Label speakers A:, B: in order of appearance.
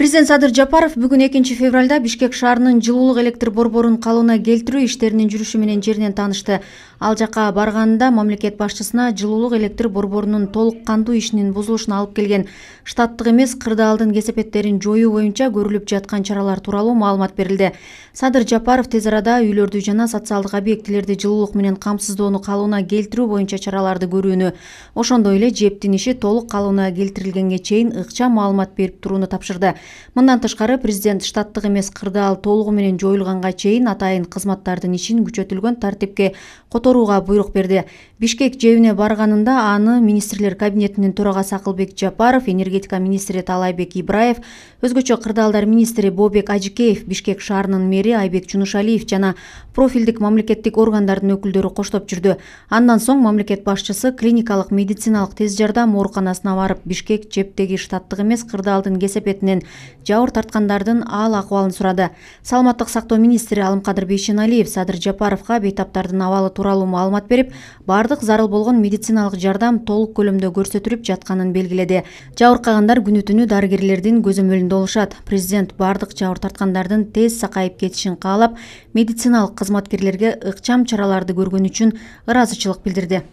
A: президент садыр жапаров бүгүн экинчи февралда бишкек шаарынын жылуулук электр борборун калыбына келтирүү иштеринин жүрүшү менен жеринен таанышты ал жака барганында мамлекет башчысына жылуулук электр борборунун толук кандуу ишинин бузулушуна алып келген штаттык эмес кырдаалдын кесепеттерин жоюу боюнча көрүлүп жаткан чаралар тууралуу маалымат берилди садыр жапаров тез арада үйлөрдү жана социалдык объектилерди жылуулук менен камсыздоону калыбына келтирүү боюнча чараларды көрүүнү ошондой эле жэбтин иши толук калыбына келтирилгенге чейин ыкчам маалымат берип турууну тапшырды мындан тышкары президент штаттык эмес кырдаал толугу менен жоюлганга чейин атайын кызматтардын ишин күчөтүлгөн тартипке которууга буйрук берди бишкек жээбине барганында аны министрлер кабинетинин төрагасы акылбек жапаров энергетика министри таалайбек ибраев өзгөчө кырдаалдар министри бообек ажыкеев бишкек шаарынын мэри айбек жунушалиев жана профилдик мамлекеттик органдардын өкүлдөрү коштоп жүрдү андан соң мамлекет башчысы клиникалык медициналык тез жардам ооруканасына барып бишкек жэбтеги штаттык эмес кырдаалдын кесепетинен жабыр тарткандардын аал акыбалын сурады саламаттык сактоо министри алымкадыр бейшеналиев садыр жапаровко бейтаптардын абалы тууралуу маалымат берип баардык зарыл болгон медициналык жардам толук көлөмдө көрсөтүлүп жатканын белгиледи жабыркагандар күнү түнү дарыгерлердин көзөмөлүндө болушат президент баардык жабыр тарткандардын тез сакайып кетишин каалап медициналык кызматкерлерге ыкчам чараларды көргөнү үчүн ыраазычылык билдирди